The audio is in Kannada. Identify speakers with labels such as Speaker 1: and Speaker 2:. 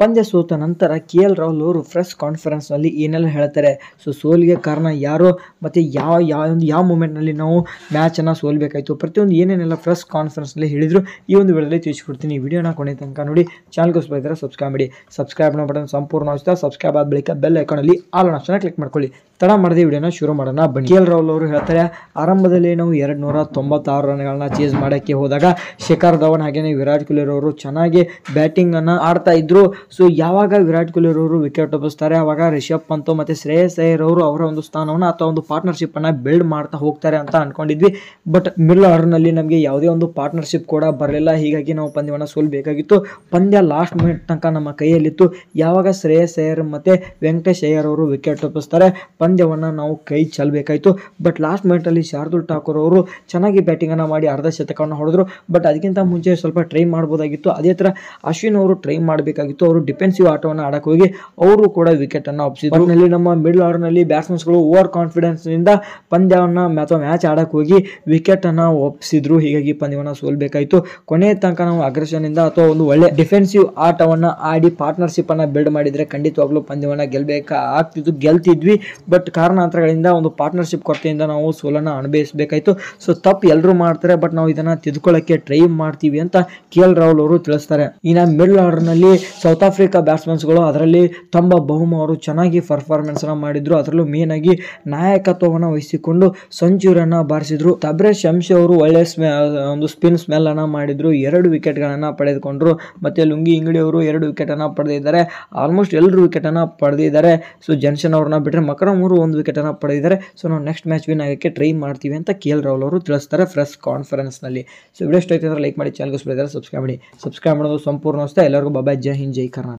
Speaker 1: ಪಂದ್ಯ ಸೋತ ನಂತರ ಕೆ ಎಲ್ ರಾಹುಲ್ ಅವರು ಪ್ರೆಸ್ ಕಾನ್ಫರೆನ್ಸ್ನಲ್ಲಿ ಏನೆಲ್ಲ ಹೇಳ್ತಾರೆ ಸೊ ಸೋಲಿಗೆ ಕಾರಣ ಯಾರು ಮತ್ತು ಯಾವ ಯಾವ ಒಂದು ಯಾವ ಮೂಮೆಂಟ್ನಲ್ಲಿ ನಾವು ಮ್ಯಾಚನ್ನು ಸೋಲ್ಬೇಕಾಯಿತು ಪ್ರತಿಯೊಂದು ಏನೇನೆಲ್ಲ ಪ್ರೆಸ್ ಕಾನ್ಫರೆನ್ಸ್ನಲ್ಲಿ ಹೇಳಿದರು ಈ ಒಂದು ವೇಳೆ ತಿಳಿಸ್ಕೊಡ್ತೀನಿ ವಿಡಿಯೋನ ಕೊನೆ ತನಕ ನೋಡಿ ಚಾನಲ್ಗೋಸ್ಕರ ಇದ್ದಾರೆ ಸಬ್ಸ್ಕ್ರೈಬ್ ಮಾಡಿ ಸಬ್ಸ್ಕ್ರೈಬ್ ಬಟನ್ ಸಂಪೂರ್ಣ ಸಬ್ಸ್ಕ್ರೈಬ್ ಆದ ಬಳಿಕ ಬೆಲ್ ಐಕಾನಲ್ಲಿ ಆಲ್ ಆಪ್ಷನ್ನ ಕ್ಲಿಕ್ ಮಾಡ್ಕೊಳ್ಳಿ ತಡ ಮಾಡದೆ ವಿಡಿಯೋನ ಶುರು ಮಾಡೋಣ ಬನ್ನಿ ಕೆ ಎಲ್ ರಾಹುಲ್ ಅವರು ಹೇಳ್ತಾರೆ ಆರಂಭದಲ್ಲಿ ನಾವು ಎರಡು ನೂರ ತೊಂಬತ್ತಾರು ರನ್ಗಳನ್ನ ಚೇಸ್ ಮಾಡೋಕ್ಕೆ ಹೋದಾಗ ಶಿಖರ್ ಧವನ್ ಹಾಗೆಯೇ ವಿರಾಟ್ ಕೊಹ್ಲಿ ಅವರು ಚೆನ್ನಾಗಿ ಬ್ಯಾಟಿಂಗನ್ನು ಆಡ್ತಾ ಇದ್ರು ಸೊ ಯಾವಾಗ ವಿರಾಟ್ ಕೊಹ್ಲಿ ಅವರು ವಿಕೆಟ್ ಒಪ್ಪಿಸ್ತಾರೆ ಅವಾಗ ರಿಷಬ್ ಪಂತ್ ಮತ್ತು ಶ್ರೇಯಸ್ ಅಯ್ಯರ್ ಅವರು ಅವರ ಒಂದು ಸ್ಥಾನವನ್ನು ಅಥವಾ ಒಂದು ಪಾರ್ಟ್ನರ್ಶಿಪ್ಪನ್ನು ಬಿಲ್ಡ್ ಮಾಡ್ತಾ ಹೋಗ್ತಾರೆ ಅಂತ ಅಂದ್ಕೊಂಡಿದ್ವಿ ಬಟ್ ಮಿಲ್ ಆರ್ಡರ್ನಲ್ಲಿ ನಮಗೆ ಯಾವುದೇ ಒಂದು ಪಾರ್ಟ್ನರ್ಶಿಪ್ ಕೂಡ ಬರಲಿಲ್ಲ ಹೀಗಾಗಿ ನಾವು ಪಂದ್ಯವನ್ನು ಸೋಲ್ಬೇಕಾಗಿತ್ತು ಪಂದ್ಯ ಲಾಸ್ಟ್ ಮಿನಿಟ್ ತನಕ ನಮ್ಮ ಕೈಯಲ್ಲಿತ್ತು ಯಾವಾಗ ಶ್ರೇಯಸ್ ಅಯ್ಯರ್ ಮತ್ತು ವೆಂಕಟೇಶ್ ಅಯ್ಯರ್ ಅವರು ವಿಕೆಟ್ ಒಪ್ಪಿಸ್ತಾರೆ ಪಂದ್ಯವನ್ನು ನಾವು ಕೈ ಚೆಲ್ಲಬೇಕಾಯಿತು ಬಟ್ ಲಾಸ್ಟ್ ಮಿನಿಟಲ್ಲಿ ಶಾರ್ದುಲ್ ಠಾಕೂರ್ ಅವರು ಚೆನ್ನಾಗಿ ಬ್ಯಾಟಿಂಗನ್ನು ಮಾಡಿ ಅರ್ಧ ಶತಕವನ್ನು ಹೊಡೆದ್ರು ಬಟ್ ಅದಕ್ಕಿಂತ ಮುಂಚೆ ಸ್ವಲ್ಪ ಟ್ರೈ ಮಾಡ್ಬೋದಾಗಿತ್ತು ಅದೇ ಥರ ಅಶ್ವಿನ್ ಅವರು ಟ್ರೈ ಮಾಡಬೇಕಾಗಿತ್ತು ಅವರು ಡಿಫೆನ್ಸಿವ್ ಆಟವನ್ನು ಆಡಕ್ಕೆ ಹೋಗಿ ಅವರು ಕೂಡ ವಿಕೆಟನ್ನು ಒಪ್ಪಿಸಿದ್ರು ನಮ್ಮ ಮಿಡ್ಲ್ ಆರ್ಡರ್ನಲ್ಲಿ ಬ್ಯಾಟ್ಸ್ಮನ್ಸ್ಗಳು ಓವರ್ ಕಾನ್ಫಿಡೆನ್ಸ್ನಿಂದ ಪಂದ್ಯವನ್ನು ಅಥವಾ ಮ್ಯಾಚ್ ಆಡಕ್ಕೆ ಹೋಗಿ ವಿಕೆಟನ್ನು ಒಪ್ಪಿಸಿದ್ರು ಹೀಗಾಗಿ ಪಂದ್ಯವನ್ನು ಸೋಲ್ಬೇಕಾಯಿತು ಕೊನೆಯ ತನಕ ನಾವು ಅಗ್ರೆಷನ್ನಿಂದ ಅಥವಾ ಒಂದು ಒಳ್ಳೆ ಡಿಫೆನ್ಸಿವ್ ಆಟವನ್ನು ಆಡಿ ಪಾರ್ಟ್ನರ್ಶಿಪ್ಪನ್ನು ಬಿಲ್ಡ್ ಮಾಡಿದರೆ ಖಂಡಿತವಾಗ್ಲೂ ಪಂದ್ಯವನ್ನು ಗೆಲ್ಲಬೇಕಾಗ್ತಿತ್ತು ಗೆಲ್ತಿದ್ವಿ ಬಟ್ ಬಟ್ ಕಾರಣಾಂತರಗಳಿಂದ ಒಂದು ಪಾರ್ಟ್ನರ್ಶಿಪ್ ಕೊರತೆಯಿಂದ ನಾವು ಸೋಲನ್ನು ಅನುಭವಿಸಬೇಕಾಯಿತು ಸೊ ತಪ್ಪು ಎಲ್ಲರೂ ಮಾಡ್ತಾರೆ ಬಟ್ ನಾವು ಇದನ್ನು ತಿದ್ಕೊಳ್ಳೋಕ್ಕೆ ಟ್ರೈ ಮಾಡ್ತೀವಿ ಅಂತ ಕೆ ಎಲ್ ರಾಹುಲ್ ಅವರು ತಿಳಿಸ್ತಾರೆ ಇನ್ನು ಮಿಡ್ಲ್ ಆರ್ಡರ್ನಲ್ಲಿ ಸೌತ್ ಆಫ್ರಿಕಾ ಬ್ಯಾಟ್ಸ್ಮನ್ಸ್ಗಳು ಅದರಲ್ಲಿ ತಂಬ ಬಹುಮ ಅವರು ಚೆನ್ನಾಗಿ ಪರ್ಫಾರ್ಮೆನ್ಸನ್ನು ಮಾಡಿದ್ರು ಅದರಲ್ಲೂ ಮೇನ್ ಆಗಿ ನಾಯಕತ್ವವನ್ನು ವಹಿಸಿಕೊಂಡು ಸಂಚುರನ್ನ ಬಾರಿಸಿದ್ರು ತಬ್ರೆ ಶಂಶಿ ಅವರು ಒಳ್ಳೆ ಸ್ಮೆ ಒಂದು ಸ್ಪಿನ್ ಸ್ಮೆಲ್ಲನ್ನು ಮಾಡಿದರು ಎರಡು ಗಳನ್ನ ಪಡೆದುಕೊಂಡ್ರು ಮತ್ತೆ ಲುಂಗಿ ಇಂಗಡಿ ಅವರು ಎರಡು ವಿಕೆಟನ್ನು ಪಡೆದಿದ್ದಾರೆ ಆಲ್ಮೋಸ್ಟ್ ಎಲ್ಲರೂ ಅನ್ನ ಪಡೆದಿದ್ದಾರೆ ಸೊ ಜನ್ಸನ್ ಅವ್ರನ್ನ ಬಿಟ್ಟರೆ ಮಕರ ಮೂರು ಒಂದು ವಿಕೆಟನ್ನು ಪಡೆದಿದ್ದಾರೆ ಸೊ ನಾವು ನೆಕ್ಸ್ಟ್ ಮ್ಯಾಚ್ ವಿನ್ ಆಗೋಕ್ಕೆ ಟ್ರೈ ಮಾಡ್ತೀವಿ ಅಂತ ಕೆ ಎಲ್ ರಾಹುಲ್ ಅವರು ತಿಳಿಸ್ತಾರೆ ಕಾನ್ಫರೆನ್ಸ್ ನಲ್ಲಿ ಸೊ ವಿಡಿಯೋ ಇಷ್ಟ ಆಯ್ತು ಲೈಕ್ ಮಾಡಿ ಚಾನಲ್ಗೆ ಸಬ್ಸ್ಕ್ರೈಬ್ ಮಾಡಿ ಸಬ್ಸ್ಕ್ರೈಬ್ ಮಾಡೋದು ಸಂಪೂರ್ಣ ಅಷ್ಟೇ ಎಲ್ಲರಿಗೂ ಬಾಬಾ ಜೈ ಹಿಂದ್ ಜೈ ಕರ್ನಾಟಕ